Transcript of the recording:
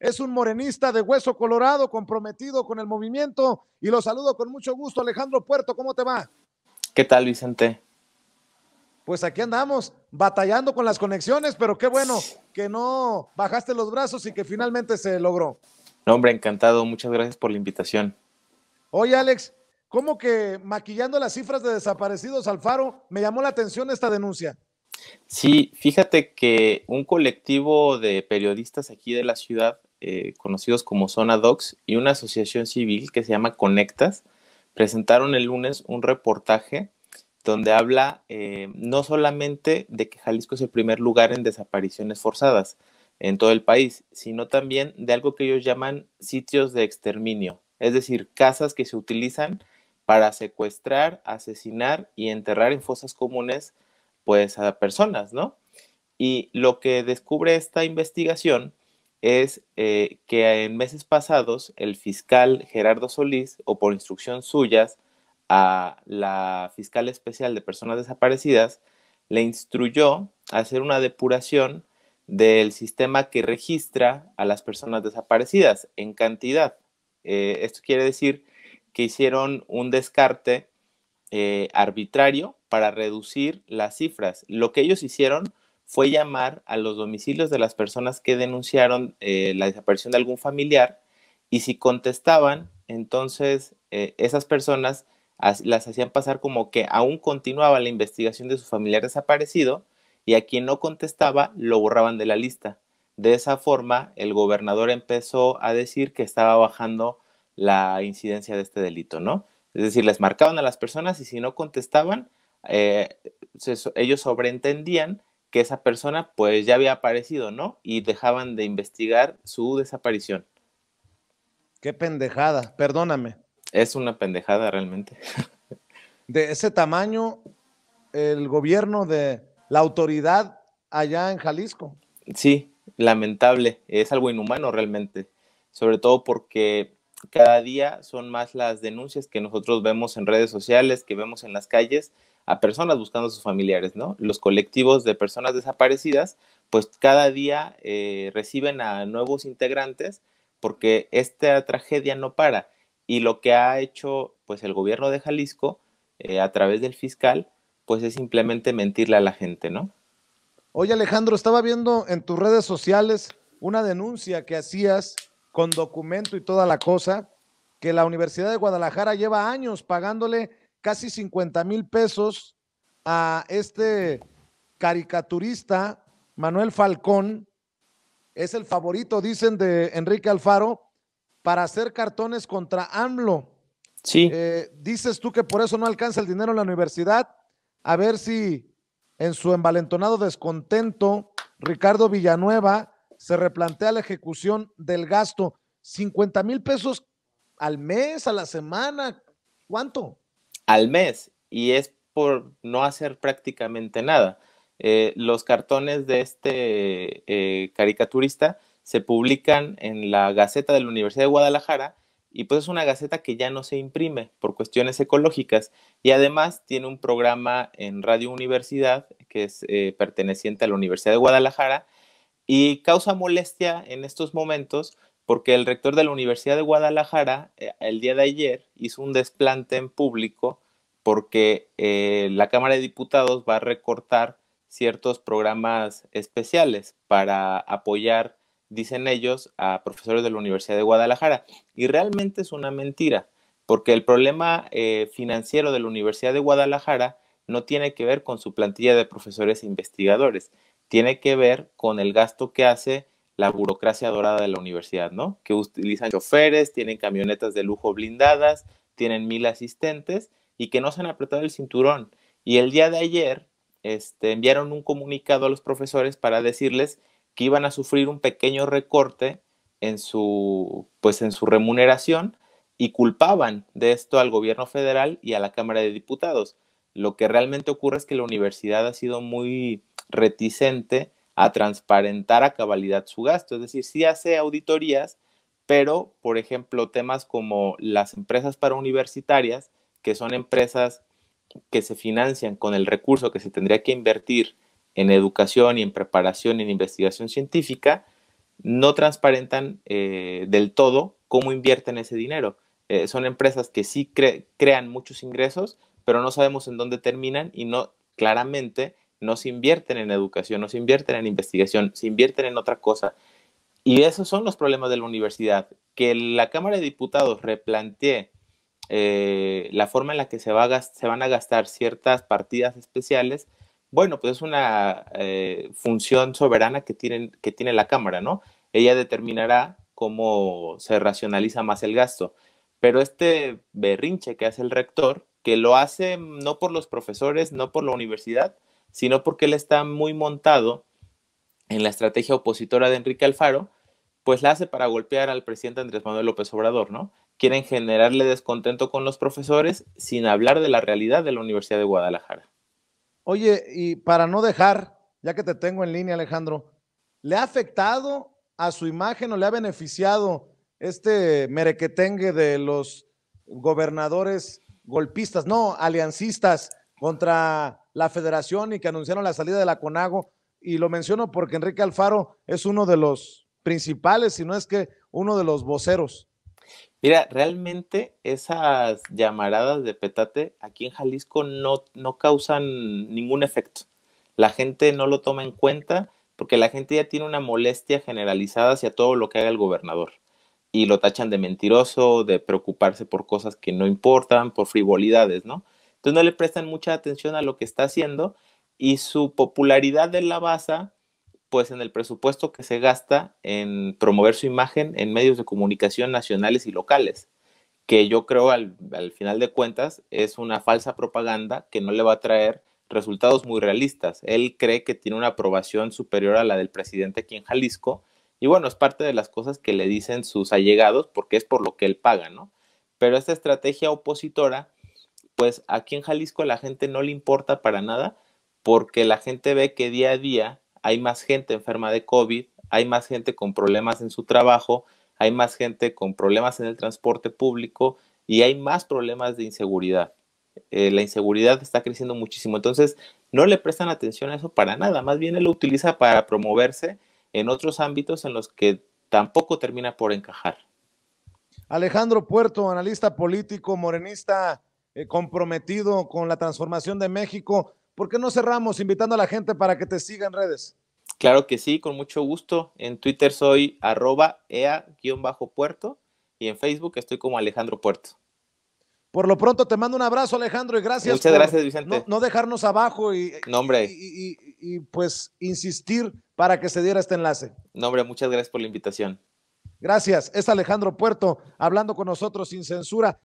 es un morenista de hueso colorado comprometido con el movimiento y lo saludo con mucho gusto. Alejandro Puerto, ¿cómo te va? ¿Qué tal, Vicente? Pues aquí andamos batallando con las conexiones, pero qué bueno que no bajaste los brazos y que finalmente se logró. No, hombre, encantado. Muchas gracias por la invitación. Oye, Alex, ¿cómo que maquillando las cifras de desaparecidos, Alfaro, me llamó la atención esta denuncia? Sí, fíjate que un colectivo de periodistas aquí de la ciudad eh, conocidos como Zona Docs, y una asociación civil que se llama Conectas, presentaron el lunes un reportaje donde habla eh, no solamente de que Jalisco es el primer lugar en desapariciones forzadas en todo el país, sino también de algo que ellos llaman sitios de exterminio, es decir, casas que se utilizan para secuestrar, asesinar y enterrar en fosas comunes pues a personas, ¿no? Y lo que descubre esta investigación es eh, que en meses pasados el fiscal Gerardo Solís, o por instrucción suyas, a la fiscal especial de personas desaparecidas, le instruyó hacer una depuración del sistema que registra a las personas desaparecidas en cantidad. Eh, esto quiere decir que hicieron un descarte eh, arbitrario para reducir las cifras. Lo que ellos hicieron fue llamar a los domicilios de las personas que denunciaron eh, la desaparición de algún familiar y si contestaban, entonces eh, esas personas las hacían pasar como que aún continuaba la investigación de su familiar desaparecido y a quien no contestaba lo borraban de la lista. De esa forma, el gobernador empezó a decir que estaba bajando la incidencia de este delito, ¿no? Es decir, les marcaban a las personas y si no contestaban, eh, ellos sobreentendían que esa persona pues ya había aparecido, ¿no? Y dejaban de investigar su desaparición. Qué pendejada, perdóname. Es una pendejada realmente. De ese tamaño, el gobierno de la autoridad allá en Jalisco. Sí, lamentable, es algo inhumano realmente, sobre todo porque cada día son más las denuncias que nosotros vemos en redes sociales, que vemos en las calles, a personas buscando a sus familiares, ¿no? Los colectivos de personas desaparecidas, pues cada día eh, reciben a nuevos integrantes porque esta tragedia no para. Y lo que ha hecho, pues, el gobierno de Jalisco, eh, a través del fiscal, pues es simplemente mentirle a la gente, ¿no? Oye, Alejandro, estaba viendo en tus redes sociales una denuncia que hacías con documento y toda la cosa, que la Universidad de Guadalajara lleva años pagándole casi 50 mil pesos a este caricaturista Manuel Falcón. Es el favorito, dicen, de Enrique Alfaro para hacer cartones contra AMLO. Sí. Eh, dices tú que por eso no alcanza el dinero en la universidad. A ver si en su envalentonado descontento, Ricardo Villanueva se replantea la ejecución del gasto. 50 mil pesos al mes, a la semana, ¿cuánto? Al mes, y es por no hacer prácticamente nada. Eh, los cartones de este eh, caricaturista se publican en la Gaceta de la Universidad de Guadalajara y pues es una gaceta que ya no se imprime por cuestiones ecológicas y además tiene un programa en Radio Universidad que es eh, perteneciente a la Universidad de Guadalajara y causa molestia en estos momentos porque el rector de la Universidad de Guadalajara eh, el día de ayer hizo un desplante en público porque eh, la Cámara de Diputados va a recortar ciertos programas especiales para apoyar, dicen ellos, a profesores de la Universidad de Guadalajara. Y realmente es una mentira, porque el problema eh, financiero de la Universidad de Guadalajara no tiene que ver con su plantilla de profesores e investigadores, tiene que ver con el gasto que hace la burocracia dorada de la universidad, ¿no? Que utilizan choferes, tienen camionetas de lujo blindadas, tienen mil asistentes y que no se han apretado el cinturón. Y el día de ayer este, enviaron un comunicado a los profesores para decirles que iban a sufrir un pequeño recorte en su, pues en su remuneración y culpaban de esto al gobierno federal y a la Cámara de Diputados. Lo que realmente ocurre es que la universidad ha sido muy reticente a transparentar a cabalidad su gasto. Es decir, sí hace auditorías, pero, por ejemplo, temas como las empresas para universitarias, que son empresas que se financian con el recurso que se tendría que invertir en educación y en preparación y en investigación científica, no transparentan eh, del todo cómo invierten ese dinero. Eh, son empresas que sí crean muchos ingresos, pero no sabemos en dónde terminan y no claramente no se invierten en educación, no se invierten en investigación, se invierten en otra cosa. Y esos son los problemas de la universidad. Que la Cámara de Diputados replantee eh, la forma en la que se, van a gastar ciertas partidas especiales, bueno, pues es una eh, función soberana que, tienen, que tiene la Cámara, ¿no? Ella determinará cómo se racionaliza más el gasto. Pero este berrinche que hace el rector, que lo hace no por los profesores, no por la universidad, sino porque él está muy montado en la estrategia opositora de Enrique Alfaro, pues la hace para golpear al presidente Andrés Manuel López Obrador, ¿no? Quieren generarle descontento con los profesores sin hablar de la realidad de la Universidad de Guadalajara. Oye, y para no dejar, ya que te tengo en línea, Alejandro, ¿le ha afectado a su imagen o le ha beneficiado este merequetengue de los gobernadores golpistas, no, aliancistas contra la federación y que anunciaron la salida de la CONAGO. Y lo menciono porque Enrique Alfaro es uno de los principales, si no es que uno de los voceros. Mira, realmente esas llamaradas de petate aquí en Jalisco no, no causan ningún efecto. La gente no lo toma en cuenta porque la gente ya tiene una molestia generalizada hacia todo lo que haga el gobernador y lo tachan de mentiroso, de preocuparse por cosas que no importan, por frivolidades, ¿no? Entonces no le prestan mucha atención a lo que está haciendo y su popularidad de la basa, pues en el presupuesto que se gasta en promover su imagen en medios de comunicación nacionales y locales, que yo creo al, al final de cuentas es una falsa propaganda que no le va a traer resultados muy realistas. Él cree que tiene una aprobación superior a la del presidente aquí en Jalisco. Y bueno, es parte de las cosas que le dicen sus allegados porque es por lo que él paga, ¿no? Pero esta estrategia opositora pues aquí en Jalisco la gente no le importa para nada porque la gente ve que día a día hay más gente enferma de COVID, hay más gente con problemas en su trabajo, hay más gente con problemas en el transporte público y hay más problemas de inseguridad. Eh, la inseguridad está creciendo muchísimo, entonces no le prestan atención a eso para nada, más bien él lo utiliza para promoverse en otros ámbitos en los que tampoco termina por encajar. Alejandro Puerto, analista político, morenista eh, comprometido con la transformación de México. ¿Por qué no cerramos invitando a la gente para que te siga en redes? Claro que sí, con mucho gusto. En Twitter soy arroba ea-puerto y en Facebook estoy como Alejandro Puerto. Por lo pronto te mando un abrazo, Alejandro, y gracias. Muchas gracias, Vicente. No, dejarnos abajo y, Y, pues insistir para que se diera este enlace. Nombre. muchas gracias por la invitación. Gracias. Es Alejandro Puerto hablando con nosotros sin censura.